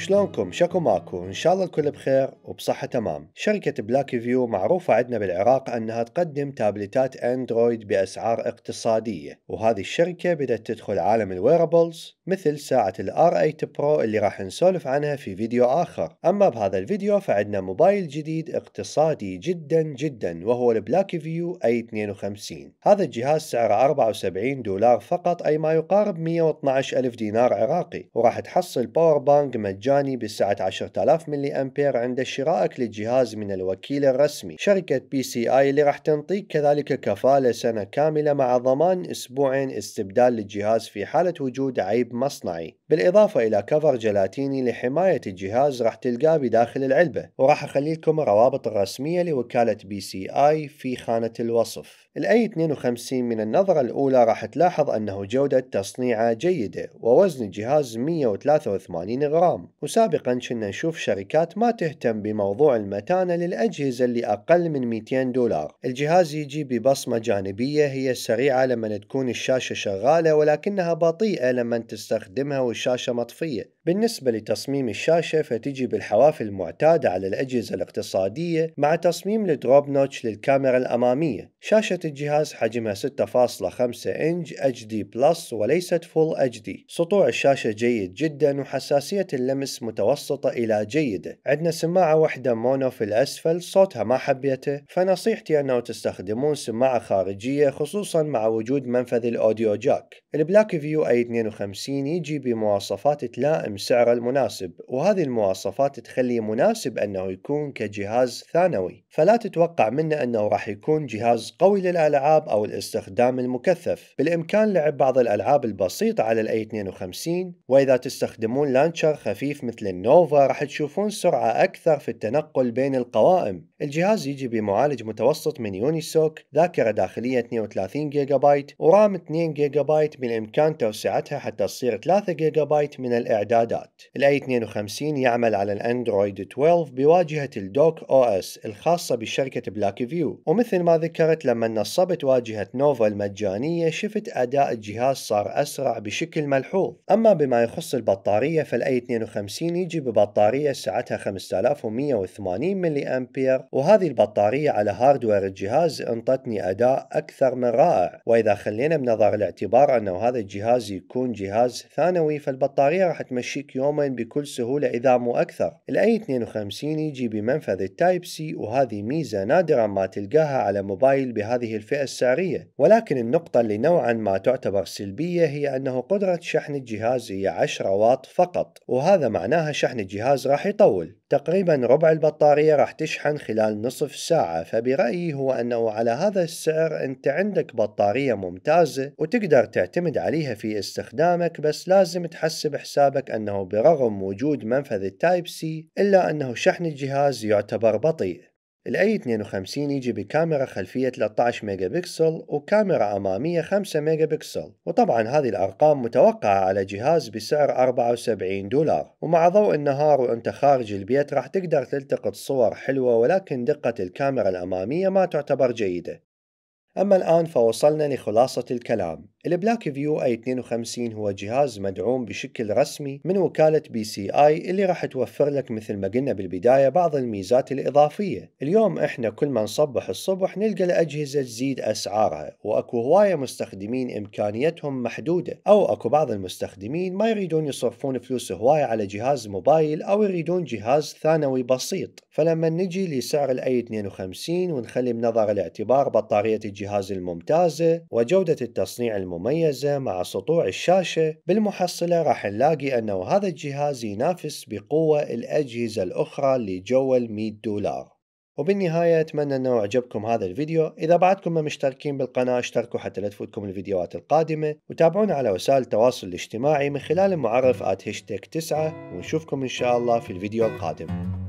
شلونكم شكو ماكو ان شاء الله الكل بخير وبصحة تمام شركة بلاك فيو معروفة عندنا بالعراق انها تقدم تابلتات اندرويد باسعار اقتصادية وهذه الشركة بدأت تدخل عالم الويرابلز مثل ساعة الار 8 برو اللي راح نسولف عنها في فيديو اخر اما بهذا الفيديو فعندنا موبايل جديد اقتصادي جدا جدا وهو البلاك فيو اي 52 هذا الجهاز سعره 74 دولار فقط اي ما يقارب 112 الف دينار عراقي وراح تحصل باور بانك مجاني مجاني بسعة 10000 ملي أمبير عند شرائك للجهاز من الوكيل الرسمي شركة بي سي آي اللي راح تنطيك كذلك كفالة سنة كاملة مع ضمان أسبوعين استبدال للجهاز في حالة وجود عيب مصنعي بالإضافة إلى كفر جلاتيني لحماية الجهاز راح تلقاه بداخل العلبة وراح أخلي لكم الروابط الرسمية لوكالة بي سي آي في خانة الوصف الأي 52 من النظرة الأولى راح تلاحظ أنه جودة تصنيعه جيدة ووزن الجهاز 183 غرام وسابقا كنا نشوف شركات ما تهتم بموضوع المتانة للأجهزة اللي أقل من 200 دولار الجهاز يجي ببصمة جانبية هي سريعة لما تكون الشاشة شغالة ولكنها بطيئة لما تستخدمها والشاشة مطفية بالنسبة لتصميم الشاشة فتجي بالحواف المعتادة على الأجهزة الاقتصادية مع تصميم الدروب نوتش للكاميرا الأمامية شاشة الجهاز حجمها 6.5 إنج HD بلس وليست فول HD سطوع الشاشة جيد جدا وحساسية اللمس متوسطة إلى جيدة عندنا سماعة واحدة مونو في الأسفل صوتها ما حبيته فنصيحتي أنه تستخدمون سماعة خارجية خصوصا مع وجود منفذ الأوديو جاك البلاك فيو أي 52 يجي بمواصفات تلائم سعره المناسب وهذه المواصفات تخليه مناسب أنه يكون كجهاز ثانوي فلا تتوقع منه أنه راح يكون جهاز قوي للألعاب أو الاستخدام المكثف بالإمكان لعب بعض الألعاب البسيطة على a 52 وإذا تستخدمون لانشر خفيف مثل النوفا راح تشوفون سرعة أكثر في التنقل بين القوائم الجهاز يجي بمعالج متوسط من يونيسوك ذاكرة داخلية 32 جيجا بايت ورام 2 جيجا بايت بالإمكان توسعتها حتى تصير 3 جيجا بايت من الإعداد الإعدادات الاي 52 يعمل على الاندرويد 12 بواجهة الدوك او اس الخاصة بشركة بلاك فيو ومثل ما ذكرت لما نصبت واجهة نوفا المجانية شفت أداء الجهاز صار أسرع بشكل ملحوظ أما بما يخص البطارية فالاي 52 يجي ببطارية سعتها 5180 ملي أمبير وهذه البطارية على هاردوير الجهاز انطتني أداء أكثر من رائع وإذا خلينا بنظر الاعتبار أنه هذا الجهاز يكون جهاز ثانوي فالبطارية راح تمشي الشيك يومين بكل سهولة إذا مو أكثر الأي 52 يجي بمنفذ التايب سي وهذه ميزة نادرا ما تلقاها على موبايل بهذه الفئة السعرية ولكن النقطة اللي نوعا ما تعتبر سلبية هي أنه قدرة شحن الجهاز هي 10 واط فقط وهذا معناها شحن الجهاز راح يطول تقريبا ربع البطارية راح تشحن خلال نصف ساعة فبرأيي هو أنه على هذا السعر أنت عندك بطارية ممتازة وتقدر تعتمد عليها في استخدامك بس لازم تحسب حسابك أن أنه برغم وجود منفذ التايب سي إلا أنه شحن الجهاز يعتبر بطيء الاي 52 يجي بكاميرا خلفية 13 ميجا بكسل وكاميرا أمامية 5 ميجا بكسل وطبعا هذه الأرقام متوقعة على جهاز بسعر 74 دولار ومع ضوء النهار وانت خارج البيت راح تقدر تلتقط صور حلوة ولكن دقة الكاميرا الأمامية ما تعتبر جيدة أما الآن فوصلنا لخلاصة الكلام البلاك فيو اي 52 هو جهاز مدعوم بشكل رسمي من وكالة بي سي اي اللي راح توفر لك مثل ما قلنا بالبداية بعض الميزات الإضافية اليوم احنا كل ما نصبح الصبح نلقى الأجهزة تزيد أسعارها وأكو هواية مستخدمين إمكانيتهم محدودة أو أكو بعض المستخدمين ما يريدون يصرفون فلوس هواية على جهاز موبايل أو يريدون جهاز ثانوي بسيط فلما نجي لسعر الاي 52 ونخلي بنظر الاعتبار بطارية الجهاز الجهاز الممتازة وجودة التصنيع المميزة مع سطوع الشاشة بالمحصلة راح نلاقي أنه هذا الجهاز ينافس بقوة الأجهزة الأخرى اللي جوا ال دولار وبالنهاية أتمنى أنه أعجبكم هذا الفيديو إذا بعدكم ما مشتركين بالقناة اشتركوا حتى لا تفوتكم الفيديوهات القادمة وتابعونا على وسائل التواصل الاجتماعي من خلال المعرف at 9 ونشوفكم إن شاء الله في الفيديو القادم